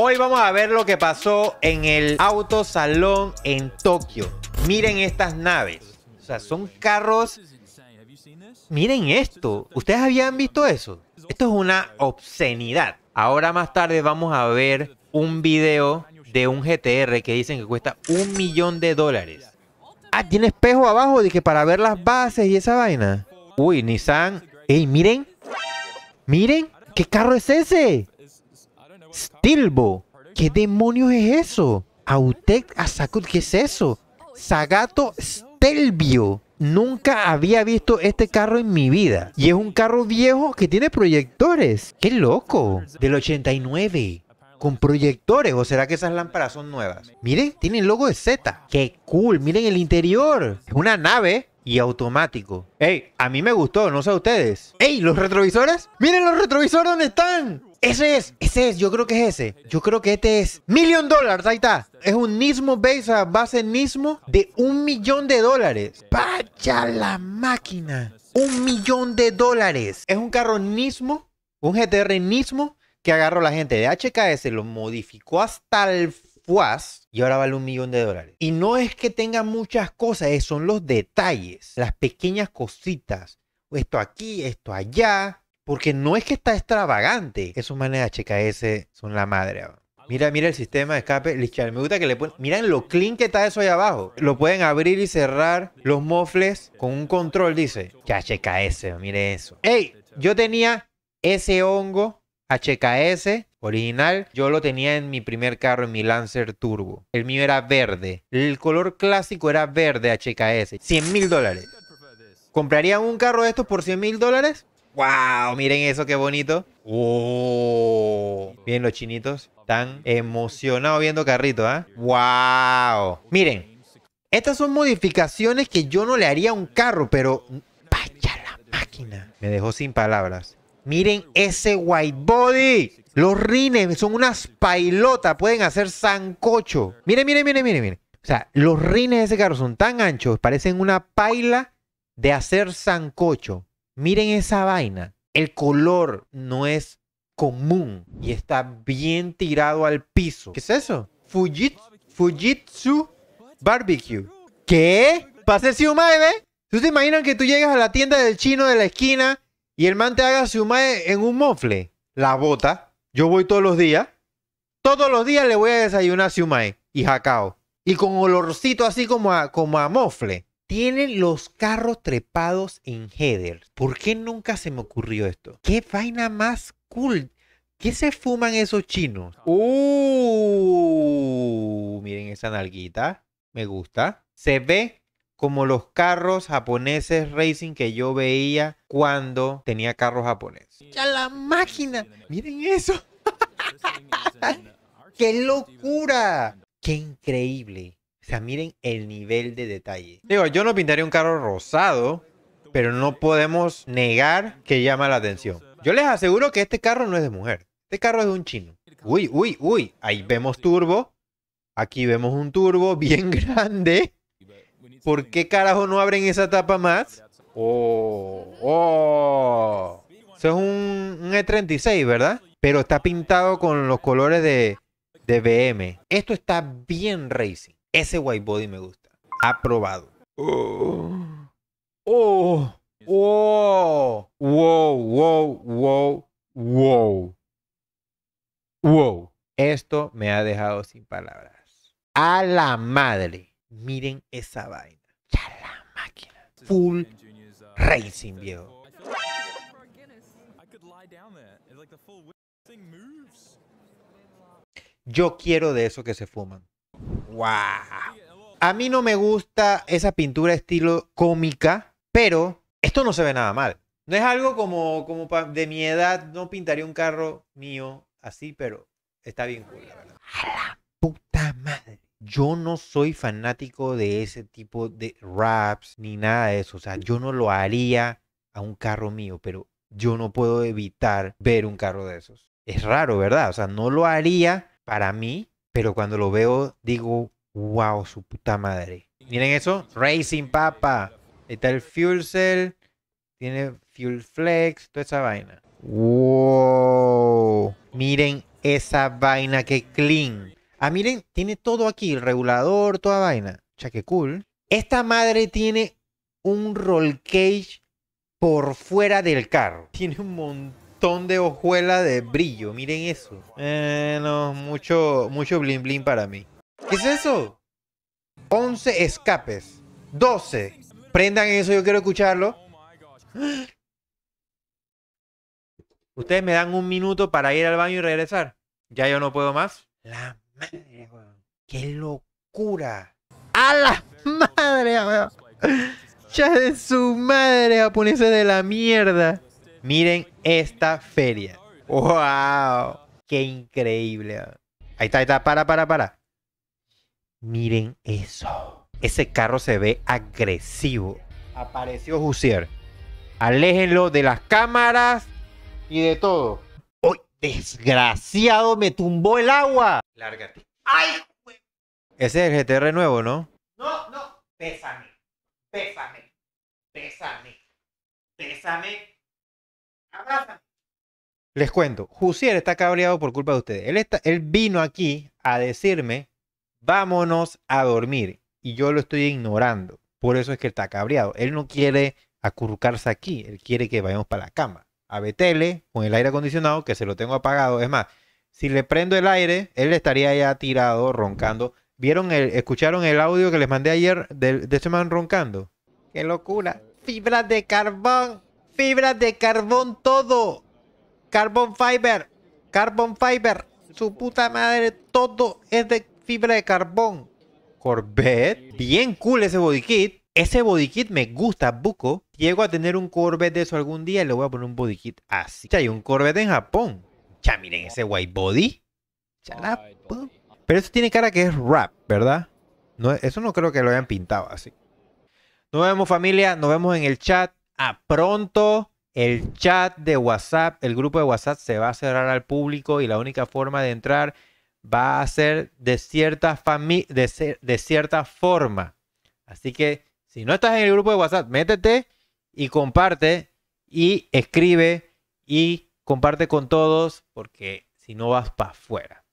Hoy vamos a ver lo que pasó en el autosalón en Tokio. Miren estas naves. O sea, son carros... Miren esto. ¿Ustedes habían visto eso? Esto es una obscenidad. Ahora más tarde vamos a ver un video de un GTR que dicen que cuesta un millón de dólares. Ah, tiene espejo abajo de que para ver las bases y esa vaina. Uy, Nissan. Ey, miren. Miren. ¿Qué carro es ese? Stilbo, ¿qué demonios es eso? Autec Asakut, ¿qué es eso? Sagato Stelvio. Nunca había visto este carro en mi vida. Y es un carro viejo que tiene proyectores. ¡Qué loco! Del 89. Con proyectores. ¿O será que esas lámparas son nuevas? Miren, tiene el logo de Z. ¡Qué cool! Miren el interior. Es una nave y automático. ¡Ey! A mí me gustó, no sé a ustedes. ¡Ey! ¿Los retrovisores? ¡Miren los retrovisores dónde están! Ese es, ese es, yo creo que es ese. Yo creo que este es Million dólares! ahí está. Es un Nismo base base Nismo de un millón de dólares. Vaya la máquina. Un millón de dólares. Es un carro Nismo, un GTR Nismo que agarró la gente de HKS, lo modificó hasta el FUAS y ahora vale un millón de dólares. Y no es que tenga muchas cosas, son los detalles, las pequeñas cositas. Esto aquí, esto allá. Porque no es que está extravagante. Esos manes HKS son la madre. Mira, mira el sistema de escape. Me gusta que le ponen. Miren lo clean que está eso ahí abajo. Lo pueden abrir y cerrar los mofles con un control, dice. HKS, mire eso. ¡Ey! Yo tenía ese hongo HKS original. Yo lo tenía en mi primer carro, en mi Lancer Turbo. El mío era verde. El color clásico era verde HKS. 100 mil dólares. ¿Comprarían un carro de estos por 100 mil dólares? ¡Wow! Miren eso, qué bonito. ¡Oh! bien, los chinitos. Están emocionados viendo carrito, ¿ah? ¡Wow! Miren, estas son modificaciones que yo no le haría a un carro, pero vaya la máquina. Me dejó sin palabras. Miren ese white body. Los rines son unas pailotas, pueden hacer sancocho. Miren, miren, miren, miren, miren. O sea, los rines de ese carro son tan anchos, parecen una paila de hacer sancocho. Miren esa vaina. El color no es común y está bien tirado al piso. ¿Qué es eso? Fujitsu, Fujitsu Barbecue. ¿Qué? Pase siumae, ¿ve? ¿Tú te imaginas que tú llegas a la tienda del chino de la esquina y el man te haga siumae en un mofle? La bota. Yo voy todos los días. Todos los días le voy a desayunar siumae y jacao. Y con olorcito así como a, como a mofle. Tienen los carros trepados en headers. ¿Por qué nunca se me ocurrió esto? ¿Qué vaina más cool? ¿Qué se fuman esos chinos? Ah. ¡Uh! Miren esa nalguita. Me gusta. Se ve como los carros japoneses racing que yo veía cuando tenía carros japoneses. ¡Ya la máquina! ¡Miren eso! ¡Qué locura! ¡Qué increíble! O sea, miren el nivel de detalle. Digo, yo no pintaría un carro rosado, pero no podemos negar que llama la atención. Yo les aseguro que este carro no es de mujer. Este carro es de un chino. Uy, uy, uy. Ahí vemos turbo. Aquí vemos un turbo bien grande. ¿Por qué carajo no abren esa tapa más? Oh, oh. Eso es un, E36, ¿verdad? Pero está pintado con los colores de, de BM. Esto está bien racing. Ese white body me gusta. Aprobado. Oh. Oh. Wow. Wow, wow, wow, wow. Wow. Esto me ha dejado sin palabras. A la madre. Miren esa vaina. Ya la máquina. Full racing, viejo. Yo quiero de eso que se fuman wow. A mí no me gusta esa pintura estilo cómica, pero esto no se ve nada mal. No es algo como, como de mi edad, no pintaría un carro mío así, pero está bien cool, la puta madre. Yo no soy fanático de ese tipo de raps ni nada de eso. O sea, yo no lo haría a un carro mío, pero yo no puedo evitar ver un carro de esos. Es raro, ¿verdad? O sea, no lo haría para mí, pero cuando lo veo digo, wow, su puta madre. Miren eso, Racing Papa. Ahí está el Fuel Cell, tiene Fuel Flex, toda esa vaina. Wow, miren esa vaina que clean. Ah, miren, tiene todo aquí, el regulador, toda vaina. Cha, cool. Esta madre tiene un roll cage por fuera del carro. Tiene un montón de hojuela de brillo. Miren eso. Eh, no, mucho, mucho bling bling para mí. ¿Qué es eso? 11 escapes. 12. Prendan eso, yo quiero escucharlo. Ustedes me dan un minuto para ir al baño y regresar. Ya yo no puedo más. La madre, weón. Qué locura. A la madre, weón. Ya de su madre japonesa de la mierda. Miren esta feria. ¡Wow! ¡Qué increíble! Ahí está, ahí está. Para, para, para. Miren eso. Ese carro se ve agresivo. Apareció Jussier, Aléjenlo de las cámaras y de todo. ¡Uy! ¡Desgraciado! ¡Me tumbó el agua! Lárgate. ¡Ay! Ese es el GTR nuevo, ¿no? No, no. Pésame. Pésame. Pésame. Pésame. Les cuento, Jussier está cabreado por culpa de ustedes. Él, está, él vino aquí a decirme, vámonos a dormir. Y yo lo estoy ignorando. Por eso es que está cabreado. Él no quiere acurrucarse aquí. Él quiere que vayamos para la cama. A Betele, con el aire acondicionado, que se lo tengo apagado. Es más, si le prendo el aire, él estaría ya tirado, roncando. ¿Vieron el, escucharon el audio que les mandé ayer de, de este man roncando? ¡Qué locura! ¡Fibras de carbón! fibra de carbón todo. Carbon fiber. Carbon fiber. Su puta madre, todo es de fibra de carbón. Corvette. Bien cool ese body kit. Ese body kit me gusta, Buco. Llego a tener un Corvette de eso algún día y le voy a poner un body kit así. Hay un Corvette en Japón. Ya miren ese white body. Pero eso tiene cara que es rap, ¿verdad? No, eso no creo que lo hayan pintado así. Nos vemos familia, nos vemos en el chat a pronto. El chat de WhatsApp, el grupo de WhatsApp se va a cerrar al público y la única forma de entrar va a ser de cierta, de, de cierta forma. Así que si no estás en el grupo de WhatsApp, métete y comparte y escribe y comparte con todos porque si no vas para afuera.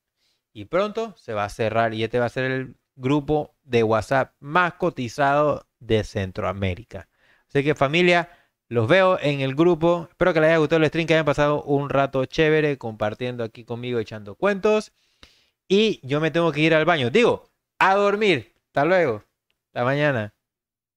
Y pronto se va a cerrar y este va a ser el grupo de WhatsApp más cotizado de Centroamérica. Así que familia, los veo en el grupo. Espero que les haya gustado el stream, que hayan pasado un rato chévere compartiendo aquí conmigo, echando cuentos. Y yo me tengo que ir al baño. Digo, a dormir. Hasta luego. Hasta mañana.